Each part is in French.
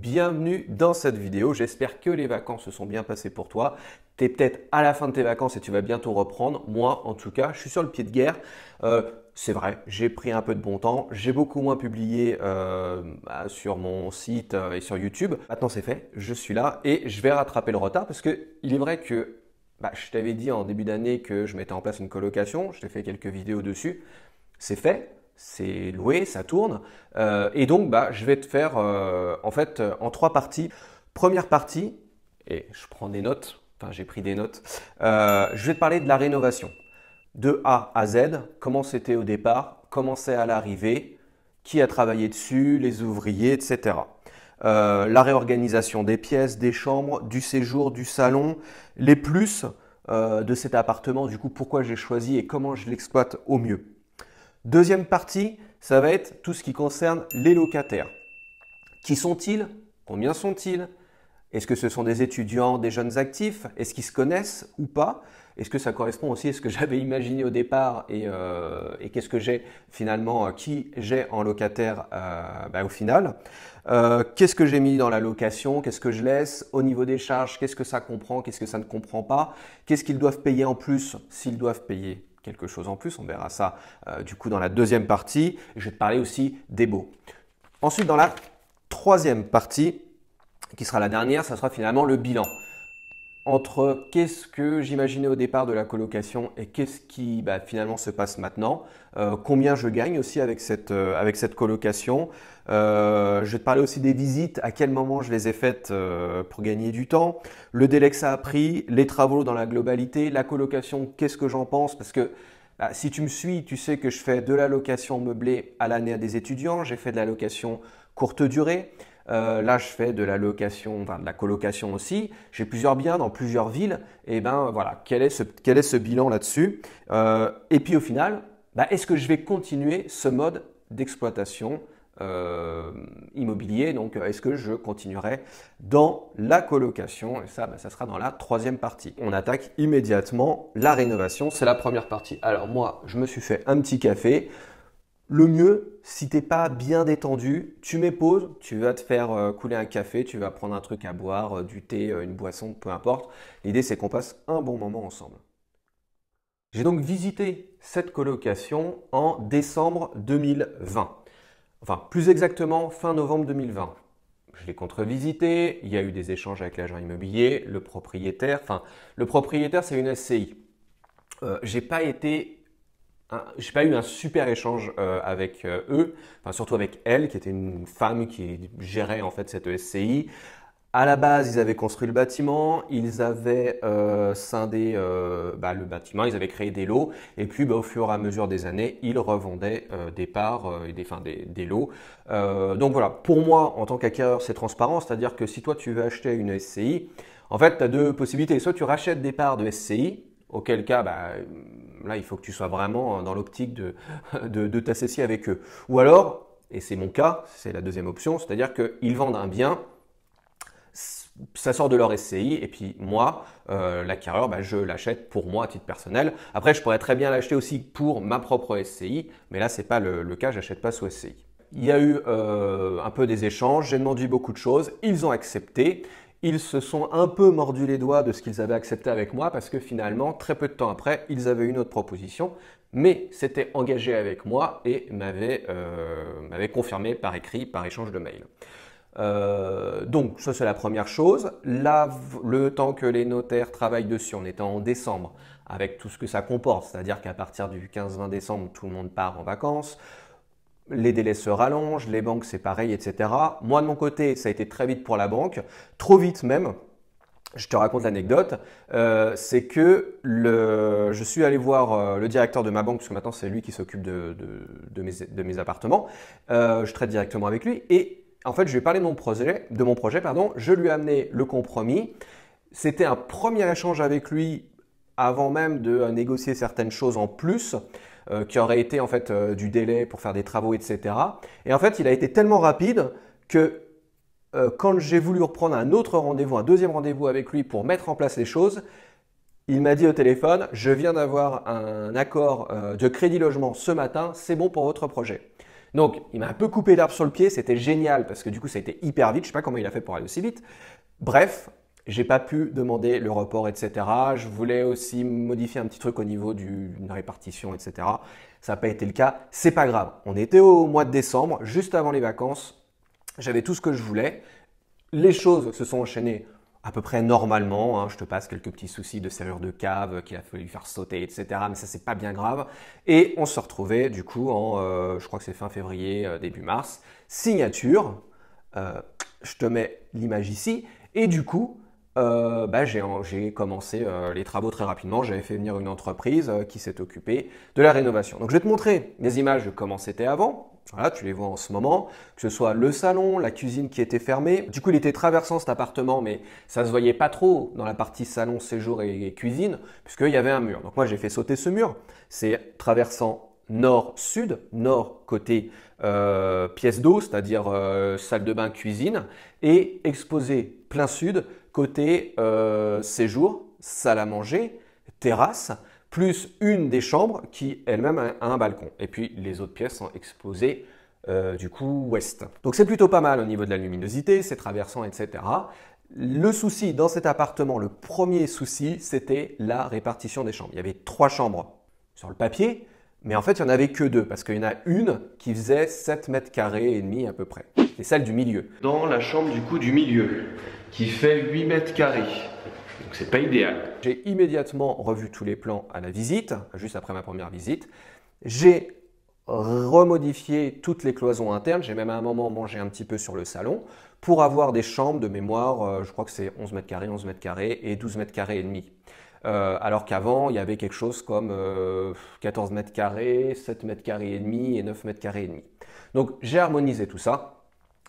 Bienvenue dans cette vidéo, j'espère que les vacances se sont bien passées pour toi. Tu es peut-être à la fin de tes vacances et tu vas bientôt reprendre. Moi, en tout cas, je suis sur le pied de guerre. Euh, c'est vrai, j'ai pris un peu de bon temps, j'ai beaucoup moins publié euh, bah, sur mon site euh, et sur YouTube. Maintenant c'est fait, je suis là et je vais rattraper le retard parce que il est vrai que bah, je t'avais dit en début d'année que je mettais en place une colocation, je t'ai fait quelques vidéos dessus. C'est fait, c'est loué, ça tourne. Euh, et donc, bah, je vais te faire euh, en fait euh, en trois parties. Première partie, et je prends des notes, enfin j'ai pris des notes, je vais te parler de la rénovation. De A à Z, comment c'était au départ, comment c'est à l'arrivée, qui a travaillé dessus, les ouvriers, etc. la réorganisation des pièces, des chambres, du séjour, du salon, les plus de cet appartement, du coup pourquoi j'ai choisi et comment je l'exploite au mieux. Deuxième partie, ça va être tout ce qui concerne les locataires. Qui sont-ils Combien sont-ils Est-ce que ce sont des étudiants, des jeunes actifs Est-ce qu'ils se connaissent ou pas Est-ce que ça correspond aussi à ce que j'avais imaginé au départ et, euh, qu'est-ce que j'ai finalement, euh, qui j'ai en locataire euh, ben, au final Qu'est-ce que j'ai mis dans la location Qu'est-ce que je laisse Au niveau des charges, qu'est-ce que ça comprend Qu'est-ce que ça ne comprend pas Qu'est-ce qu'ils doivent payer en plus s'ils doivent payer quelque chose en plus. On verra ça euh, du coup dans la deuxième partie. Je vais te parler aussi des beaux. Ensuite, dans la troisième partie, qui sera la dernière, ça sera finalement le bilan entre qu'est-ce que j'imaginais au départ de la colocation et qu'est-ce qui bah, finalement se passe maintenant, euh, combien je gagne aussi avec cette, euh, avec cette colocation. Euh, je vais te parler aussi des visites, à quel moment je les ai faites pour gagner du temps, le délai que ça a pris, les travaux dans la globalité, la colocation, qu'est-ce que j'en pense, parce que bah, si tu me suis, tu sais que je fais de la location meublée à l'année à des étudiants, j'ai fait de la location courte durée. Euh, là, je fais de la location, de la colocation aussi. J'ai plusieurs biens dans plusieurs villes. Et ben voilà, quel est ce, bilan là-dessus euh, Et puis au final, bah, est-ce que je vais continuer ce mode d'exploitation euh, immobilier Donc, est-ce que je continuerai dans la colocation Et ça, bah, ça sera dans la troisième partie. On attaque immédiatement la rénovation. C'est la première partie. Alors moi, je me suis fait un petit café. Le mieux, si t'es pas bien détendu, tu mets pause, tu vas te faire euh, couler un café, tu vas prendre un truc à boire, euh, du thé, euh, une boisson, peu importe. L'idée, c'est qu'on passe un bon moment ensemble. J'ai donc visité cette colocation en décembre 2020. Enfin, plus exactement, fin novembre 2020. Je l'ai contre-visité, il y a eu des échanges avec l'agent immobilier, le propriétaire. Enfin, le propriétaire, c'est une SCI. j'ai pas été j'ai pas eu un super échange euh, avec euh, eux, enfin, surtout avec elle, qui était une femme qui gérait en fait cette e SCI. À la base, ils avaient construit le bâtiment, ils avaient euh, scindé euh, bah, le bâtiment, ils avaient créé des lots, et puis bah, au fur et à mesure des années, ils revendaient des parts et des, enfin, des, des, lots. donc voilà, pour moi, en tant qu'acquéreur, c'est transparent, c'est-à-dire que si toi tu veux acheter une e SCI, en fait, tu as deux possibilités. Soit tu rachètes des parts de SCI, auquel cas, bah, là, il faut que tu sois vraiment hein, dans l'optique de, de, t'associer avec eux. Ou alors, et c'est mon cas, c'est la deuxième option, c'est-à-dire qu'ils vendent un bien, ça sort de leur SCI, et puis moi, euh, l'acquéreur, bah, je l'achète pour moi à titre personnel. Après, je pourrais très bien l'acheter aussi pour ma propre SCI, mais là, ce n'est pas le, le cas, j'achète pas sous SCI. Il y a eu euh, un peu des échanges, j'ai demandé beaucoup de choses, ils ont accepté, ils se sont un peu mordus les doigts de ce qu'ils avaient accepté avec moi parce que finalement, très peu de temps après, ils avaient une autre proposition, mais s'étaient engagés avec moi et m'avaient euh, confirmé par écrit, par échange de mail. Euh, donc, ça c'est la première chose. Là, le temps que les notaires travaillent dessus, on étant en décembre, avec tout ce que ça comporte, c'est-à-dire qu'à partir du 15-20 décembre, tout le monde part en vacances les délais se rallongent, les banques c'est pareil, etc. Moi de mon côté, ça a été très vite pour la banque, trop vite même. Je te raconte l'anecdote, euh, c'est que je suis allé voir euh, le directeur de ma banque, que maintenant c'est lui qui s'occupe de, mes, de, mes, appartements. Euh, je traite directement avec lui et en fait je lui ai parlé de mon projet, de mon projet pardon. je lui ai amené le compromis. C'était un premier échange avec lui avant même de euh, négocier certaines choses en plus euh, qui auraient été en fait euh, du délai pour faire des travaux, etc. Et en fait, il a été tellement rapide que quand j'ai voulu reprendre un autre rendez-vous, un deuxième rendez-vous avec lui pour mettre en place les choses, il m'a dit au téléphone, je viens d'avoir un accord de crédit logement ce matin, c'est bon pour votre projet. Donc, il m'a un peu coupé l'arbre sur le pied, c'était génial parce que du coup, ça a été hyper vite. Je sais pas comment il a fait pour aller aussi vite. Bref, j'ai pas pu demander le report, etc. Je voulais aussi modifier un petit truc au niveau d'une répartition, etc. Ça n'a pas été le cas. C'est pas grave. On était au mois de décembre, juste avant les vacances. J'avais tout ce que je voulais. Les choses se sont enchaînées à peu près normalement. Hein. Je te passe quelques petits soucis de serrure de cave qu'il a fallu faire sauter, etc. Mais ça, c'est pas bien grave. Et on se retrouvait du coup en, euh, je crois que c'est fin février, euh, début mars, signature. Euh, je te mets l'image ici. Et du coup, euh, bah, j'ai commencé euh, les travaux très rapidement. J'avais fait venir une entreprise euh, qui s'est occupée de la rénovation. Donc je vais te montrer des images de comment c'était avant. Voilà, tu les vois en ce moment, que ce soit le salon, la cuisine qui était fermée. Du coup, il était traversant cet appartement, mais ça ne se voyait pas trop dans la partie salon, séjour et cuisine, puisqu'il y avait un mur. Donc moi, j'ai fait sauter ce mur. C'est traversant nord-sud, nord côté pièce d'eau, c'est-à-dire salle de bain, cuisine, et exposé plein sud côté euh, séjour, salle à manger, terrasse, plus une des chambres qui elle-même a un balcon. Et puis les autres pièces sont exposées euh, du coup ouest. Donc c'est plutôt pas mal au niveau de la luminosité, c'est traversant, etc. Le souci dans cet appartement, le premier souci, c'était la répartition des chambres. Il y avait trois chambres sur le papier, mais en fait, il n'y en avait que deux, parce qu'il y en a une qui faisait 7 mètres carrés et demi à peu près. C'est celle du milieu. Dans la chambre du coup du milieu, qui fait 8 mètres carrés. Donc c'est pas idéal. J'ai immédiatement revu tous les plans à la visite, juste après ma première visite. J'ai remodifié toutes les cloisons internes, j'ai même à un moment mangé un petit peu sur le salon pour avoir des chambres de mémoire, euh, je crois que c'est 11 mètres carrés, 11 mètres carrés et 12 mètres carrés et demi. Euh, alors qu'avant, il y avait quelque chose comme 14 euh, mètres carrés, 7 mètres carrés et demi et 9 mètres carrés et demi. Donc j'ai harmonisé tout ça,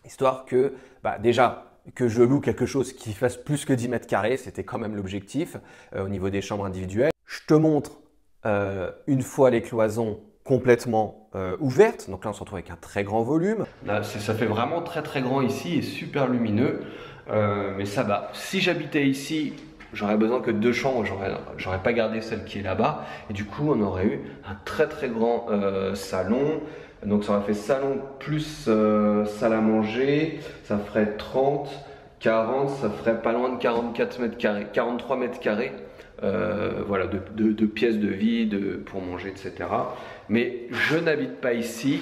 histoire que bah, déjà que je loue quelque chose qui fasse plus que 10 mètres carrés, c'était quand même l'objectif euh, au niveau des chambres individuelles. Je te montre euh, une fois les cloisons complètement euh, ouvertes, donc là on se retrouve avec un très grand volume. Là, ça fait vraiment très très grand ici et super lumineux, mais ça va. Si j'habitais ici, j'aurais besoin que de deux chambres, j'aurais pas gardé celle qui est là-bas, et du coup on aurait eu un très très grand salon donc ça va fait salon plus euh, salle à manger, ça ferait 30, 40, ça ferait pas loin de 44 mètres carrés, 43 mètres carrés. Euh, voilà, de, pièces de vie pour manger, etc. Mais je n'habite pas ici.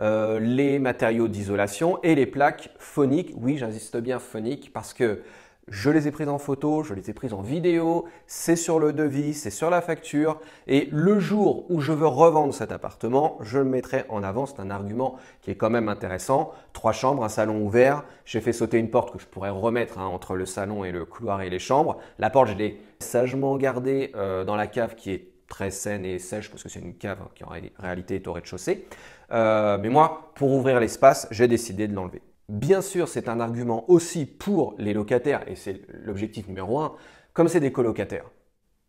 Euh, les matériaux d'isolation et les plaques phoniques, oui j'insiste bien phoniques parce que je les ai prises en photo, je les ai prises en vidéo, c'est sur le devis, c'est sur la facture, et le jour où je veux revendre cet appartement, je le mettrai en avant, c'est un argument qui est quand même intéressant. Trois chambres, un salon ouvert, j'ai fait sauter une porte que je pourrais remettre hein, entre le salon et le couloir et les chambres. La porte, je l'ai sagement gardée euh, dans la cave qui est très saine et sèche parce que c'est une cave qui en réalité est au rez-de-chaussée. Euh, mais moi, pour ouvrir l'espace, j'ai décidé de l'enlever. Bien sûr, c'est un argument aussi pour les locataires, et c'est l'objectif numéro un, comme c'est des colocataires.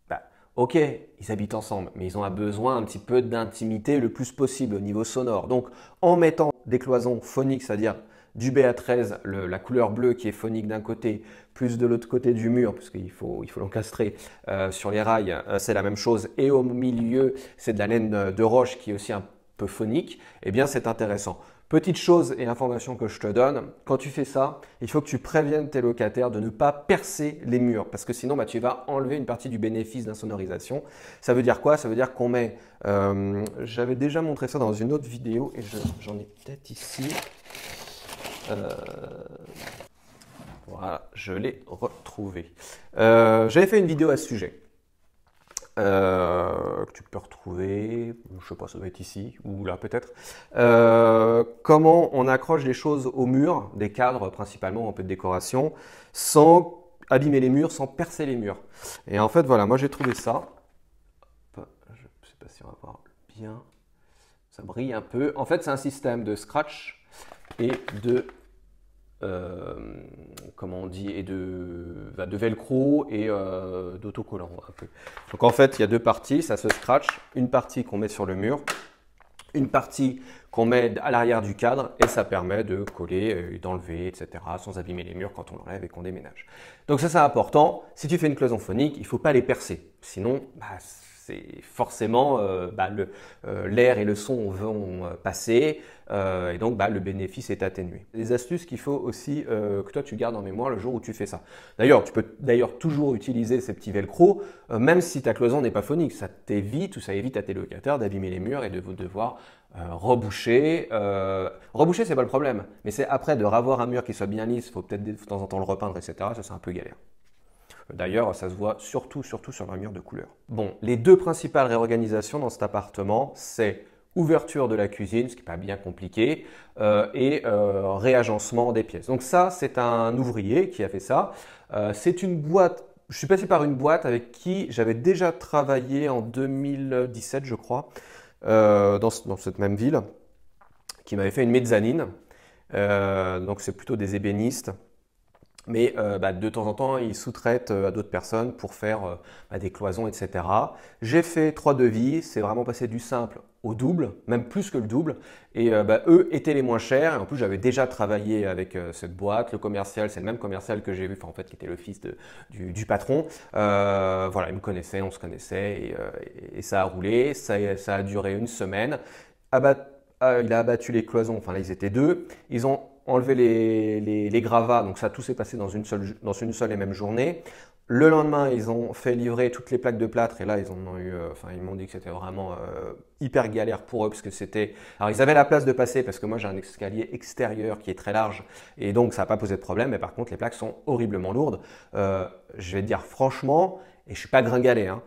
Bah, ok, ils habitent ensemble, mais ils ont un besoin un petit peu d'intimité le plus possible au niveau sonore. Donc, en mettant des cloisons phoniques, c'est-à-dire du BA13, la couleur bleue qui est phonique d'un côté, plus de l'autre côté du mur, parce faut, il faut l'encastrer euh, sur les rails, euh, c'est la même chose. Et au milieu, c'est de la laine de roche qui est aussi un peu phonique. Eh bien, c'est intéressant. Petite chose et information que je te donne, quand tu fais ça, il faut que tu préviennes tes locataires de ne pas percer les murs parce que sinon bah, tu vas enlever une partie du bénéfice d'insonorisation. Ça veut dire quoi Ça veut dire qu'on met, euh, j'avais déjà montré ça dans une autre vidéo et j'en ai peut-être ici. Euh, voilà, je l'ai retrouvé. Euh, j'avais fait une vidéo à ce sujet. que tu peux retrouver, je sais pas, ça va être ici ou là peut-être, comment on accroche les choses au mur, des cadres principalement, un peu de décoration, sans abîmer les murs, sans percer les murs. Et en fait, voilà, moi j'ai trouvé ça. je ne sais pas si on va voir bien. Ça brille un peu. En fait, c'est un système de scratch et de euh, comment on dit, et de, bah, velcro et euh, d'autocollant Donc en fait, il y a deux parties, ça se scratch, une partie qu'on met sur le mur, une partie qu'on met à l'arrière du cadre et ça permet de coller, euh, d'enlever, etc. sans abîmer les murs quand on l'enlève et qu'on déménage. Donc ça c'est important. Si tu fais une cloison phonique, il ne faut pas les percer. Sinon, bah, c'est forcément euh, bah, euh, l'air et le son vont euh, passer et donc bah, le bénéfice est atténué. Les astuces qu'il faut aussi que toi tu gardes en mémoire le jour où tu fais ça. D'ailleurs, tu peux d'ailleurs toujours utiliser ces petits velcro même si ta cloison n'est pas phonique. Ça t'évite ou ça évite à tes locataires d'abîmer les murs et de vous devoir reboucher. reboucher, n'est pas le problème, mais c'est après de ravoir un mur qui soit bien lisse, faut peut-être de temps en temps le repeindre, etc. Ça c'est un peu galère. D'ailleurs, ça se voit surtout, surtout sur mur de couleur. Bon, les deux principales réorganisations dans cet appartement, c'est ouverture de la cuisine, ce qui n'est pas bien compliqué, euh, et euh, réagencement des pièces. Donc ça, c'est un ouvrier qui a fait ça. Euh, c'est une boîte, je suis passé par une boîte avec qui j'avais déjà travaillé en 2017, je crois, dans, cette même ville, qui m'avait fait une mezzanine. donc c'est plutôt des ébénistes. Mais euh, bah, de temps en temps, ils sous-traitent euh, à d'autres personnes pour faire euh, bah, des cloisons, etc. J'ai fait trois devis, c'est vraiment passé du simple au double, même plus que le double. Et bah, eux étaient les moins chers. Et en plus, j'avais déjà travaillé avec cette boîte. Le commercial, c'est le même commercial que j'ai vu, en fait, qui était le fils du, patron. voilà, il me connaissait, on se connaissait, et, ça a roulé. Ça, ça, a duré une semaine. il a abattu les cloisons, enfin là, ils étaient deux. Ils ont enlever les, gravats, donc ça tout s'est passé dans une, seule, dans une seule et même journée. Le lendemain, ils ont fait livrer toutes les plaques de plâtre et là, ils ont eu, euh, enfin, m'ont dit que c'était vraiment euh, hyper galère pour eux parce que c'était. Alors, ils avaient la place de passer parce que moi, j'ai un escalier extérieur qui est très large et donc ça n'a pas posé de problème. Mais par contre, les plaques sont horriblement lourdes. Euh, je vais te dire franchement, et je suis pas gringalé, hein,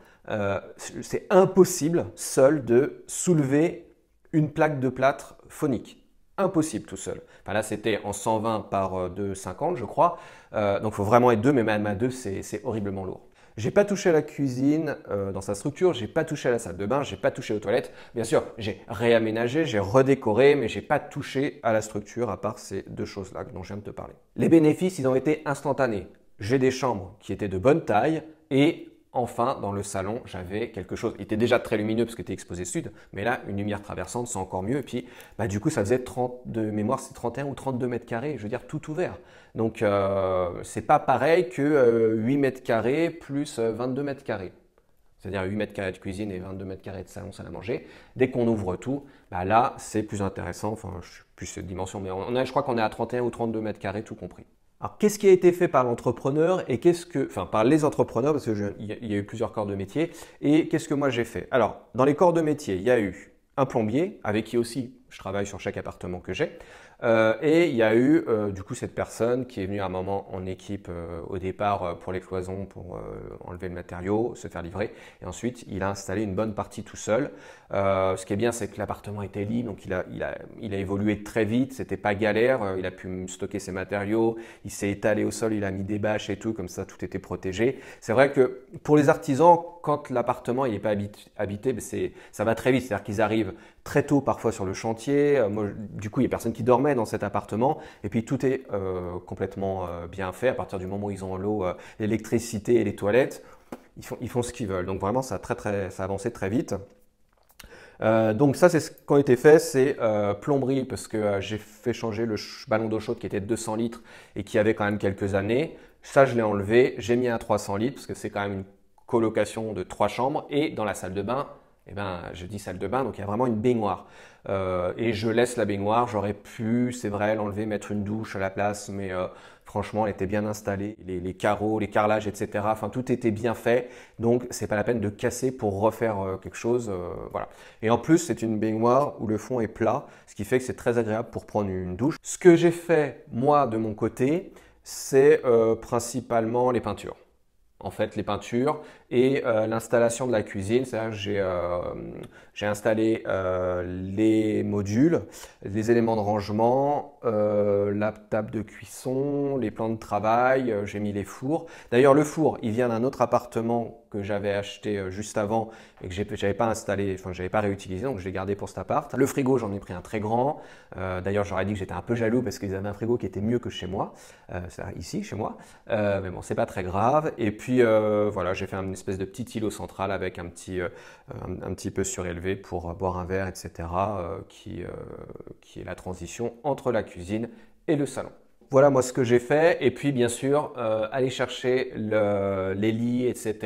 c'est impossible seul de soulever une plaque de plâtre phonique impossible tout seul. Enfin là, c'était en 120 par 2,50, euh, je crois. Euh, donc il faut vraiment être deux, mais même à deux, c'est horriblement lourd. J'ai pas touché à la cuisine euh, dans sa structure, j'ai pas touché à la salle de bain, j'ai pas touché aux toilettes. Bien sûr, j'ai réaménagé, j'ai redécoré, mais j'ai pas touché à la structure à part ces deux choses-là dont je viens de te parler. Les bénéfices, ils ont été instantanés. J'ai des chambres qui étaient de bonne taille et Enfin, dans le salon, j'avais quelque chose. Il était déjà très lumineux parce qu'il était exposé sud, mais là, une lumière traversante, c'est encore mieux. Et puis, bah, du coup, ça faisait 30 de mémoire, c'est 31 ou 32 mètres carrés, je veux dire, tout ouvert. Donc, euh, c'est pas pareil que 8 euh, mètres carrés plus 22 euh, mètres carrés. C'est-à-dire 8 mètres carrés de cuisine et 22 mètres carrés de salon, salle à manger. Dès qu'on ouvre tout, bah, là, c'est plus intéressant. Enfin, je suis plus cette dimension, mais on a, je crois qu'on est à 31 ou 32 mètres carrés, tout compris. Alors, qu'est-ce qui a été fait par l'entrepreneur et qu'est-ce que, enfin, par les entrepreneurs, parce qu'il y a eu plusieurs corps de métier, et qu'est-ce que moi j'ai fait Alors, dans les corps de métier, il y a eu un plombier avec qui aussi je travaille sur chaque appartement que j'ai. Euh, et il y a eu euh, du coup cette personne qui est venue à un moment en équipe euh, au départ pour les cloisons, pour enlever le matériau, se faire livrer. Et ensuite, il a installé une bonne partie tout seul. ce qui est bien, c'est que l'appartement était libre, donc il a, il a, il a évolué très vite. C'était pas galère. Il a pu stocker ses matériaux. Il s'est étalé au sol. Il a mis des bâches et tout, comme ça, tout était protégé. C'est vrai que pour les artisans, quand l'appartement n'est pas habité, ben ça va très vite. C'est-à-dire qu'ils arrivent très tôt parfois sur le chantier. Euh, du coup, il n'y a personne qui dormait dans cet appartement. Et puis tout est euh, complètement euh, bien fait. À partir du moment où ils ont l'eau, l'électricité et les toilettes, ils font, ce qu'ils veulent. Donc vraiment, ça a, très, avancé très vite. donc ça, c'est ce qui a été fait, c'est plomberie, parce que j'ai fait changer le ballon d'eau chaude qui était de 200 litres et qui avait quand même quelques années. Ça, je l'ai enlevé, j'ai mis un 300 litres, parce que c'est quand même une colocation de trois chambres et dans la salle de bain, eh ben, je dis salle de bain, donc il y a vraiment une baignoire. Euh, et je laisse la baignoire, j'aurais pu, c'est vrai, l'enlever, mettre une douche à la place, mais euh, franchement, elle était bien installée. Les, carreaux, les carrelages, etc. Enfin, tout était bien fait, donc c'est pas la peine de casser pour refaire euh, quelque chose. voilà. Et en plus, c'est une baignoire où le fond est plat, ce qui fait que c'est très agréable pour prendre une douche. Ce que j'ai fait, moi, de mon côté, c'est principalement les peintures en fait les peintures et euh, l'installation de la cuisine. C'est-à-dire j'ai, euh, j'ai installé euh, les modules, les éléments de rangement, la table de cuisson, les plans de travail, j'ai mis les fours. D'ailleurs, le four, il vient d'un autre appartement que j'avais acheté juste avant et que j'avais pas installé, enfin j'avais pas réutilisé, donc je l'ai gardé pour cet appart. Le frigo, j'en ai pris un très grand. D'ailleurs, j'aurais dit que j'étais un peu jaloux parce qu'ils avaient un frigo qui était mieux que chez moi, ici, chez moi. mais bon, c'est pas très grave. Et puis voilà, j'ai fait un espèce de petit îlot central avec un petit, euh, un, petit peu surélevé pour boire un verre, etc., euh, qui, euh, qui est la transition entre la cuisine et le salon. Voilà moi ce que j'ai fait. Et puis bien sûr, aller chercher le, les lits, etc.,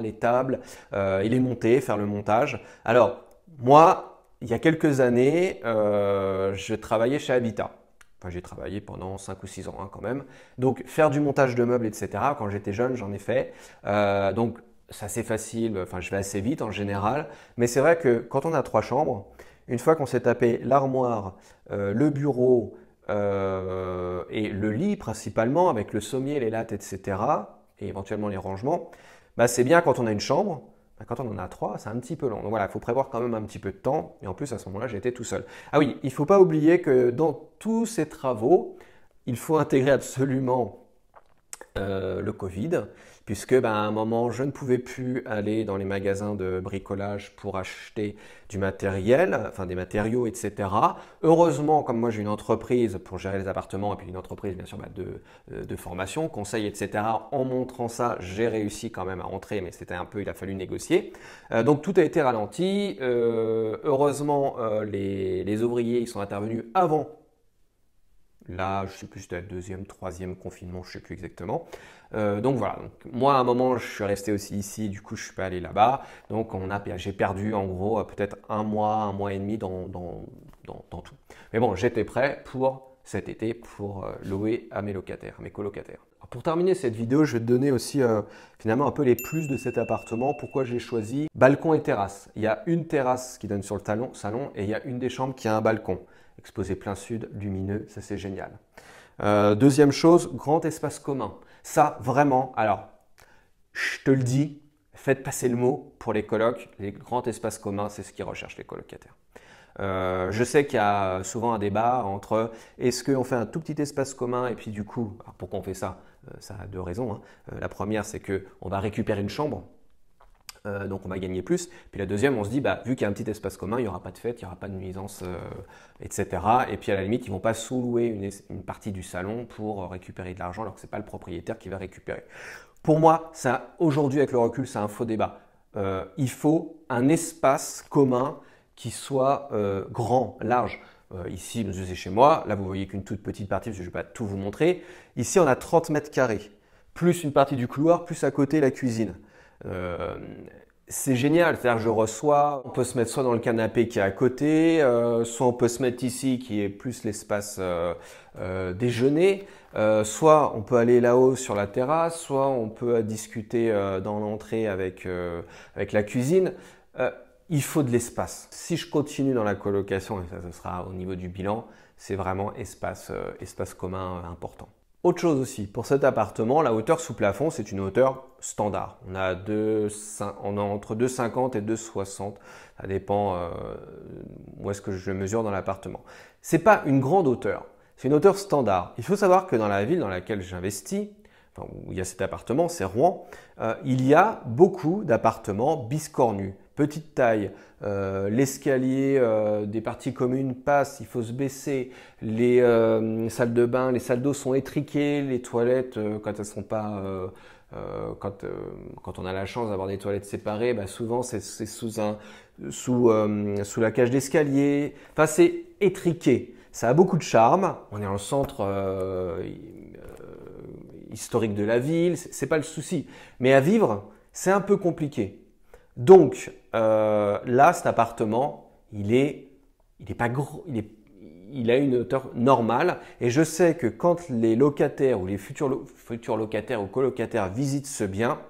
les tables, euh, et les monter, faire le montage. Alors moi, il y a quelques années, je travaillais chez Habitat. Enfin, j'ai travaillé pendant 5 ou 6 ans hein, quand même. Donc faire du montage de meubles, etc., quand j'étais jeune, j'en ai fait. donc c'est assez facile, enfin je vais assez vite en général, mais c'est vrai que quand on a trois chambres, une fois qu'on s'est tapé l'armoire, euh, le bureau euh, et le lit principalement, avec le sommier, les lattes, etc., et éventuellement les rangements, bah, c'est bien quand on a une chambre, bah, quand on en a trois, c'est un petit peu long. Donc voilà, il faut prévoir quand même un petit peu de temps. Et en plus, à ce moment-là, j'étais tout seul. Ah oui, il ne faut pas oublier que dans tous ces travaux, il faut intégrer absolument euh, le Covid puisque ben, à un moment, je ne pouvais plus aller dans les magasins de bricolage pour acheter du matériel, enfin des matériaux, etc. Heureusement, comme moi j'ai une entreprise pour gérer les appartements et puis une entreprise bien sûr ben, de, euh, de, formation, conseil, etc. En montrant ça, j'ai réussi quand même à rentrer, mais c'était un peu, il a fallu négocier. Euh, donc tout a été ralenti. Euh, heureusement, les, les ouvriers ils sont intervenus avant Là, je sais plus, c'était le deuxième, troisième confinement, je ne sais plus exactement. Euh, donc voilà. moi, à un moment, je suis resté aussi ici. Du coup, je suis pas allé là-bas. Donc, on a, j'ai perdu en gros euh, peut-être un mois, un mois et demi dans, tout. Mais bon, j'étais prêt pour cet été pour euh, louer à mes locataires, mes colocataires. pour terminer cette vidéo, je vais te donner aussi finalement un peu les plus de cet appartement, pourquoi j'ai choisi balcon et terrasse. Il y a une terrasse qui donne sur le salon et il y a une des chambres qui a un balcon exposé plein sud, lumineux, ça c'est génial. Euh, deuxième chose, grand espace commun. Ça, vraiment, alors, je te le dis, faites passer le mot pour les colocs. Les grands espaces communs, c'est ce qu'ils recherchent les colocataires. Euh, je sais qu'il y a souvent un débat entre est-ce qu'on fait un tout petit espace commun et puis du coup, pour pourquoi on fait ça euh, Ça a deux raisons. Hein. la première, c'est qu'on va récupérer une chambre euh, donc on va gagner plus. Puis la deuxième, on se dit, bah, vu qu'il y a un petit espace commun, il n'y aura pas de fête, il n'y aura pas de nuisance, euh, etc. Et puis à la limite, ils ne vont pas sous-louer une, partie du salon pour euh, récupérer de l'argent alors que ce n'est pas le propriétaire qui va récupérer. Pour moi, aujourd'hui avec le recul, c'est un faux débat. il faut un espace commun qui soit grand, large. ici, vous c'est chez moi. Là, vous voyez qu'une toute petite partie, parce que je ne vais pas tout vous montrer. Ici, on a 30 mètres carrés, plus une partie du couloir, plus à côté la cuisine c'est génial, c'est-à-dire je reçois, on peut se mettre soit dans le canapé qui est à côté, euh, soit on peut se mettre ici qui est plus l'espace euh, euh, déjeuner, soit on peut aller là-haut sur la terrasse, soit on peut discuter dans l'entrée avec, avec la cuisine. il faut de l'espace. Si je continue dans la colocation, et ça ce sera au niveau du bilan, c'est vraiment espace, espace commun important. Autre chose aussi, pour cet appartement, la hauteur sous plafond, c'est une hauteur standard. On a, on a entre 2,50 et 2,60. Ça dépend euh, où est-ce que je mesure dans l'appartement. C'est pas une grande hauteur, c'est une hauteur standard. Il faut savoir que dans la ville dans laquelle j'investis, où il y a cet appartement, c'est Rouen, euh, il y a beaucoup d'appartements biscornus petite taille, euh, l'escalier euh, des parties communes passe, il faut se baisser, les euh, salles de bain, les salles d'eau sont étriquées, les toilettes, quand elles sont pas... Quand, quand, on a la chance d'avoir des toilettes séparées, bah souvent c'est sous, un, sous, sous la cage d'escalier. Enfin, c'est étriqué. Ça a beaucoup de charme. On est en centre historique de la ville, c'est pas le souci. Mais à vivre, c'est un peu compliqué. Donc euh, là, cet appartement, il est, il est pas gros, il, a une hauteur normale. Et je sais que quand les locataires ou les futurs, locataires ou colocataires visitent ce bien,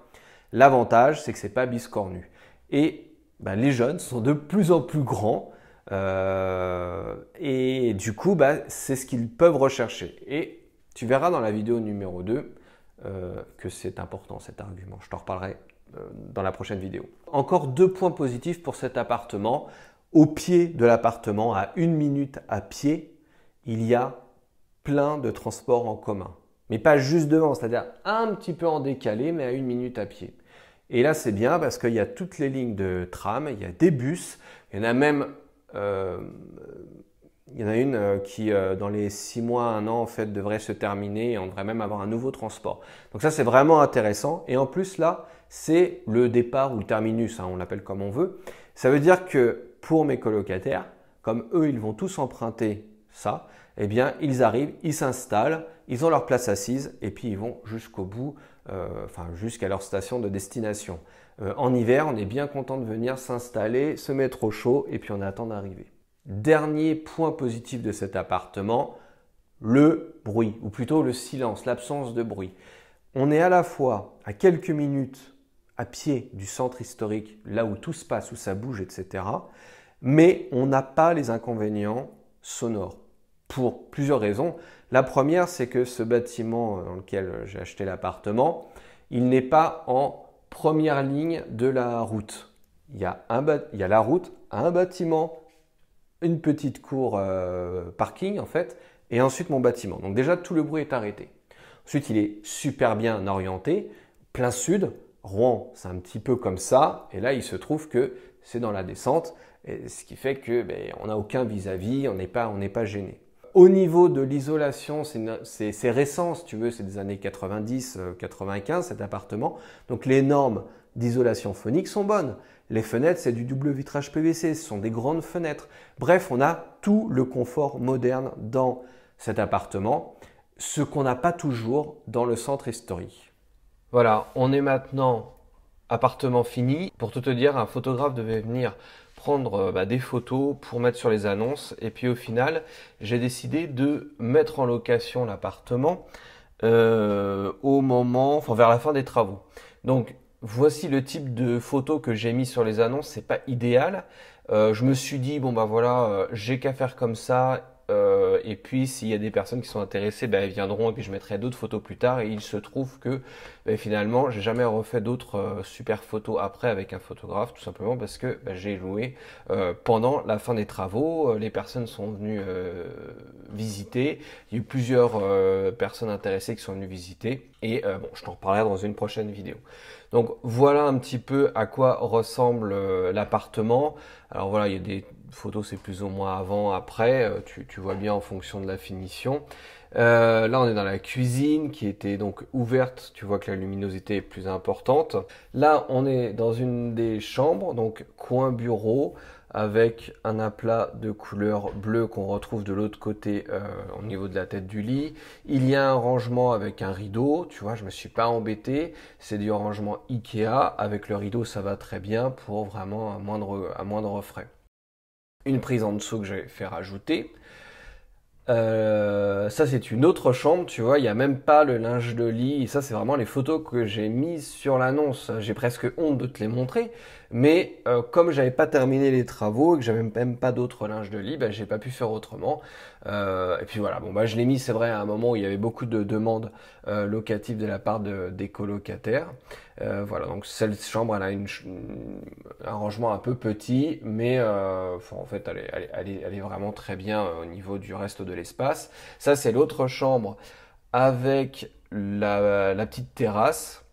l'avantage, c'est que c'est pas biscornu. Et bah, les jeunes sont de plus en plus grands. Euh, et du coup, bah, c'est ce qu'ils peuvent rechercher. Et tu verras dans la vidéo numéro 2 euh, que c'est important cet argument. Je te reparlerai euh, dans la prochaine vidéo. Encore deux points positifs pour cet appartement. Au pied de l'appartement, à une minute à pied, il y a plein de transports en commun. Mais pas juste devant, c'est-à-dire un petit peu en décalé, mais à une minute à pied. Et là, c'est bien parce qu'il y a toutes les lignes de tram, il y a des bus, il y en a même... Euh, il y en a une euh, qui, dans les six mois, un an, en fait, devrait se terminer et on devrait même avoir un nouveau transport. Donc ça, c'est vraiment intéressant. Et en plus, là, c'est le départ ou le terminus, hein, on l'appelle comme on veut. Ça veut dire que pour mes colocataires, comme eux, ils vont tous emprunter ça, eh bien, ils arrivent, ils s'installent, ils ont leur place assise et puis ils vont jusqu'au bout, euh, enfin jusqu'à leur station de destination. Euh, en hiver, on est bien content de venir s'installer, se mettre au chaud et puis on attend d'arriver. Dernier point positif de cet appartement, le bruit, ou plutôt le silence, l'absence de bruit. On est à la fois à quelques minutes à pied du centre historique, là où tout se passe, où ça bouge, etc. Mais on n'a pas les inconvénients sonores pour plusieurs raisons. La première, c'est que ce bâtiment euh, dans lequel euh, j'ai acheté l'appartement, il n'est pas en première ligne de la route. Il y a, un, la route, un bâtiment, une petite cour euh, parking en fait, et ensuite mon bâtiment. Donc déjà, tout le bruit est arrêté. Ensuite, il est super bien orienté, plein sud, Rouen, c'est un petit peu comme ça. Et là, il se trouve que c'est dans la descente, ce qui fait que ben, on n'a aucun vis-à-vis, on n'est pas, pas gêné. Au niveau de l'isolation, c'est récent, si tu veux, c'est des années 90, 95, euh, cet appartement. Donc les normes d'isolation phonique sont bonnes. Les fenêtres, c'est du double vitrage PVC, ce sont des grandes fenêtres. Bref, on a tout le confort moderne dans cet appartement, ce qu'on n'a pas toujours dans le centre historique. Voilà, on est maintenant appartement fini. Pour tout te dire, un photographe devait venir prendre euh, bah, des photos pour mettre sur les annonces. Et puis au final, j'ai décidé de mettre en location l'appartement euh, au moment, enfin vers la fin des travaux. Donc voici le type de photos que j'ai mis sur les annonces. C'est pas idéal. Euh, je me suis dit bon bah voilà, j'ai qu'à faire comme ça euh, et puis, s'il y a des personnes qui sont intéressées, ben, elles viendront et puis je mettrai d'autres photos plus tard. Et il se trouve que ben, finalement, j'ai jamais refait d'autres euh, super photos après avec un photographe, tout simplement parce que ben, j'ai loué euh, pendant la fin des travaux. les personnes sont venues visiter. Il y a eu plusieurs personnes intéressées qui sont venues visiter. Et bon, je t'en reparlerai dans une prochaine vidéo. Donc voilà un petit peu à quoi ressemble l'appartement. Alors voilà, il y a des photo c'est plus ou moins avant, après, euh, tu, vois bien en fonction de la finition. Euh, là on est dans la cuisine qui était donc ouverte, tu vois que la luminosité est plus importante. Là on est dans une des chambres, donc coin bureau, avec un aplat de couleur bleue qu'on retrouve de l'autre côté euh, au niveau de la tête du lit. Il y a un rangement avec un rideau, tu vois, je me suis pas embêté. C'est du rangement Ikea, avec le rideau ça va très bien pour vraiment un moindre, à moindre frais une prise en dessous que j'ai fait rajouter. Euh, ça, c'est une autre chambre, tu vois. Il n'y a même pas le linge de lit. Ça, c'est vraiment les photos que j'ai mises sur l'annonce. J'ai presque honte de te les montrer. Mais comme euh, comme j'avais pas terminé les travaux et que j'avais même pas d'autres linge de lit, je ben, j'ai pas pu faire autrement. Euh, et puis voilà, bon ben, je l'ai mis, c'est vrai, à un moment où il y avait beaucoup de demandes euh, locatives de la part des colocataires. voilà, donc cette chambre, elle a un rangement un peu petit, mais en fait, elle est, vraiment très bien au niveau du reste de l'espace. Ça, c'est l'autre chambre avec la, la petite terrasse.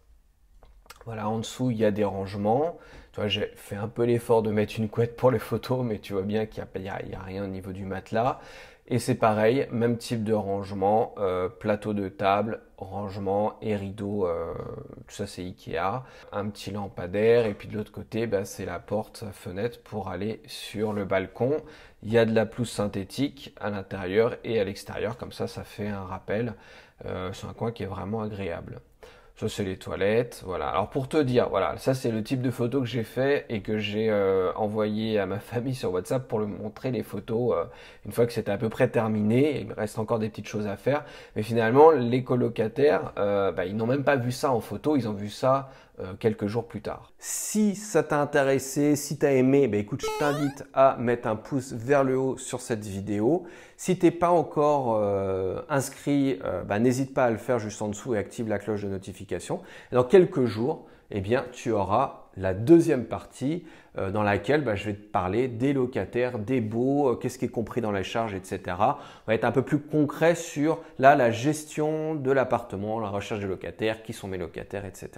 Voilà, en dessous, il y a des rangements. Toi, j'ai fait un peu l'effort de mettre une couette pour les photos, mais tu vois bien qu'il n'y a, rien au niveau du matelas. Et c'est pareil, même type de rangement, euh, plateau de table, rangement et rideau, euh, tout ça c'est Ikea, un petit lampadaire et puis de l'autre côté bah, c'est la porte fenêtre pour aller sur le balcon. Il y a de la pelouse synthétique à l'intérieur et à l'extérieur, comme ça ça fait un rappel. sur euh, c'est un coin qui est vraiment agréable. Ça, c'est les toilettes. Voilà. Alors, pour te dire, voilà, ça, c'est le type de photo que j'ai fait et que j'ai euh, envoyé à ma famille sur WhatsApp pour leur montrer les photos euh, une fois que c'était à peu près terminé. Il me reste encore des petites choses à faire. Mais finalement, les colocataires, euh, bah, ils n'ont même pas vu ça en photo. Ils ont vu ça euh, quelques jours plus tard. Si ça t'a intéressé, si t'as aimé, ben écoute, je t'invite à mettre un pouce vers le haut sur cette vidéo. Si t'es pas encore euh, inscrit, euh, ben n'hésite pas à le faire juste en dessous et active la cloche de notification. dans quelques jours, eh bien, tu auras la deuxième partie dans laquelle ben, je vais te parler des locataires, des baux, qu'est-ce qui est compris dans la charge, etc. On va être un peu plus concret sur là, la gestion de l'appartement, la recherche de locataires, qui sont mes locataires, etc.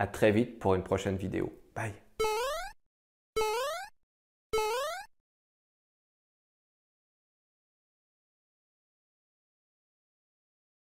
À très vite pour une prochaine vidéo. Bye